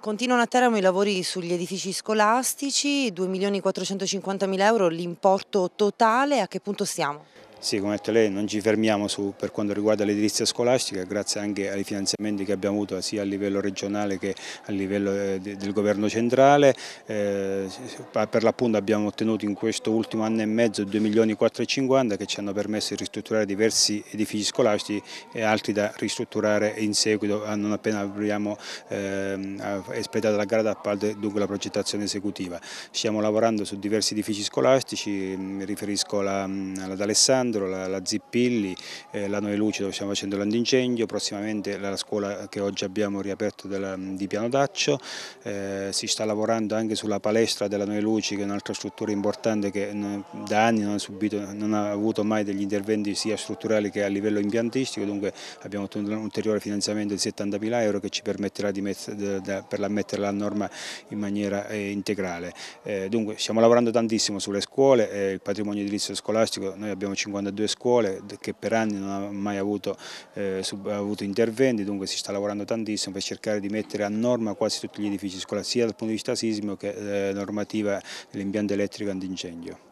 Continuano a Teramo i lavori sugli edifici scolastici, 2.450.000 euro l'importo totale, a che punto stiamo? Sì, come ha detto lei, non ci fermiamo su, per quanto riguarda l'edilizia scolastica, grazie anche ai finanziamenti che abbiamo avuto sia a livello regionale che a livello eh, del governo centrale. Eh, per l'appunto abbiamo ottenuto in questo ultimo anno e mezzo 2 milioni 4,50 che ci hanno permesso di ristrutturare diversi edifici scolastici e altri da ristrutturare in seguito non appena abbiamo eh, espletato la gara d'appalto e dunque la progettazione esecutiva. Stiamo lavorando su diversi edifici scolastici, mm, mi riferisco alla, mm, alla D'Alessandro, Alessandro, la, la Zippilli, eh, la Noi Luce dove stiamo facendo l'antincendio, prossimamente la scuola che oggi abbiamo riaperto della, di Piano Daccio, eh, si sta lavorando anche sulla palestra della Noi Luci che è un'altra struttura importante che eh, da anni non ha, subito, non ha avuto mai degli interventi sia strutturali che a livello impiantistico, dunque abbiamo ottenuto un ulteriore finanziamento di 70.000 euro che ci permetterà di per mettere a norma in maniera eh, integrale. Eh, dunque stiamo lavorando tantissimo sulle scuole, eh, il patrimonio edilizio scolastico, noi abbiamo 50 quando due scuole che per anni non hanno mai avuto, eh, sub, avuto, interventi, dunque si sta lavorando tantissimo per cercare di mettere a norma quasi tutti gli edifici scolastici, sia dal punto di vista sismico che eh, normativa dell'impianto elettrico antincendio.